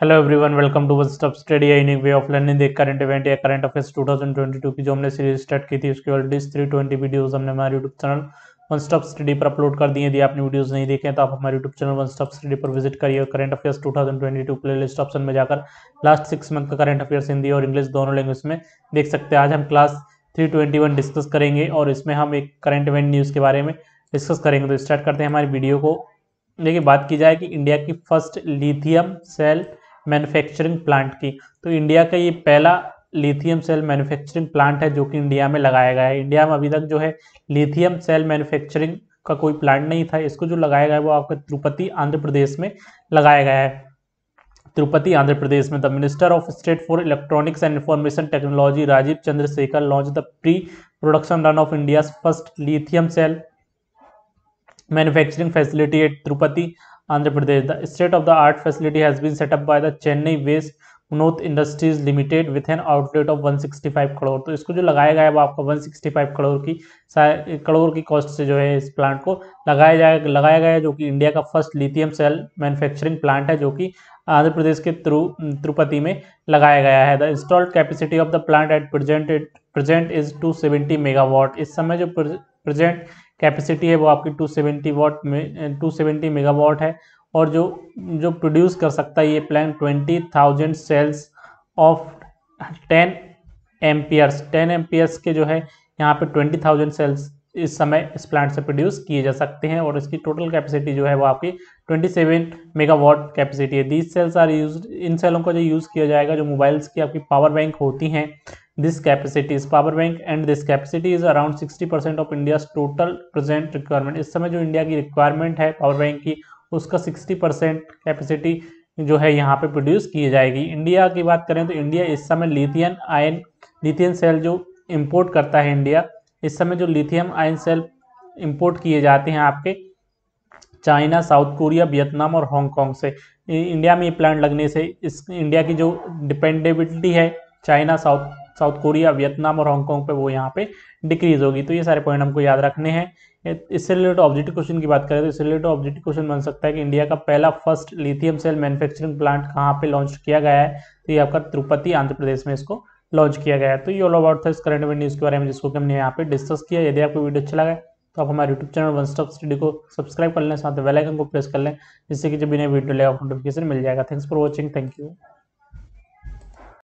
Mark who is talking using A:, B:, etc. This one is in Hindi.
A: Hello everyone welcome to one stop study unique way of learning देख करंट इवेंट या करंट अफेयर्स 2022 की जो हमने सीरीज स्टार्ट की थी उसके ऑलरेडी थ्री ट्वेंटी वीडियोज हमने हमारे YouTube channel one stop study पर अपलोड कर दिए यदि आपने वीडियोस नहीं देखे तो आप हमारे YouTube channel one stop study पर विजिट करिए और करंट अफेयर्स 2022 प्लेलिस्ट ऑप्शन में जाकर लास्ट सिक्स मंथ का करंट अफेयर्स हिंदी और इंग्लिश दोनों लैंग्वेज में देख सकते हैं आज हम क्लास वन डिस्कस करेंगे और इसमें हम एक करंट इवेंट न्यूज़ के बारे में डिस्कस करेंगे तो स्टार्ट करते हैं हमारी वीडियो को देखिए बात की जाए कि इंडिया की first lithium cell manufacturing plant की तो इंडिया का ये पहला लिथियम सेल मैन्युफैक्चरिंग प्लांट है जो कि इंडिया में लगाया गया है इंडिया में अभी तक जो है लिथियम सेल मैन्युफैक्चरिंग का कोई प्लांट नहीं था इसको जो लगाया गया है वो आपका तिरुपति आंध्र प्रदेश में लगाया गया है तिरुपति आंध्र प्रदेश में the minister of state for electronics and information technology Rajeev Chandrasekhar launch the pre production run of India first lithium cell manufacturing facility at Tirupati Andhra Pradesh. The state of the art facility has been set up by the Chennai based industries limited with an outlet of 165 crore तो इसको जो लगाया गया है वो आपका 165 करोड़ की करोड़ की कॉस्ट से जो है इस प्लांट को लगाया जाए लगाया गया है जो कि इंडिया का first lithium cell manufacturing plant है जो कि आंध्र प्रदेश के तिरु तिरुपति में लगाया गया है the installed capacity of the plant at present present is 270 megawatt इस समय जो प्रेजेंट कैपेसिटी है वो आपकी 270 वाट में टू मेगावाट है और जो जो प्रोड्यूस कर सकता है ये plan 20,000 cells of 10 amperes 10 amperes के जो है यहाँ पे 20,000 सेल्स इस समय इस प्लांट से प्रोड्यूस किए जा सकते हैं और इसकी टोटल कैपेसिटी जो है वो आपकी 27 मेगावाट कैपेसिटी है दीज सेल्स आर यूज इन सेलों को जो यूज़ किया जाएगा जो मोबाइल्स की आपकी पावर बैंक होती हैं this capacity power bank and this capacity capacity is around percent of India total present requirement इस समय जो इंडिया की रिक्वायरमेंट है पावर बैंक की उसका सिक्सटी परसेंट कैपेसिटी जो है यहाँ पे प्रोड्यूस की जाएगी इंडिया की बात करें तो इंडिया इस समय लिथियम आयन लिथियम सेल जो इम्पोर्ट करता है इंडिया इस समय जो लिथियम आयन सेल इम्पोर्ट किए जाते हैं आपके चाइना साउथ कोरिया वियतनाम और हांगकॉन्ग से इंडिया में ये प्लांट लगने से इस इंडिया की जो डिपेंडेबिलिटी है China South South Korea Vietnam और हांगकॉन्ग पे वो यहाँ पे डिक्रीज होगी तो ये सारे पॉइंट हमको याद रखने हैं इससे रिलेटेड ऑब्जेक्टिव क्वेश्चन की बात करें तो इससे रिलेटेड ऑब्जेक्टिव क्वेश्चन बन सकता है कि इंडिया का पहला first lithium cell manufacturing plant कहाँ पे लॉन्च किया गया है तो ये आपका तिरुपति आंध्र प्रदेश में इसको लॉन्च किया गया है तो ये ऑल अबाउट था इस करंट न्यूज़ के बारे में जिसको कि हमने यहाँ पे डिस्कस किया यदि आपको वीडियो अच्छा लगा तो आप हमारे YouTube channel one stop study को सब्सक्राइब कर लें साथ में बेलाइकन को प्रेस कर लें जिससे कि जब भी नई वीडियो लेगा नोटिफिकेशन मिल जाएगा thanks for watching thank you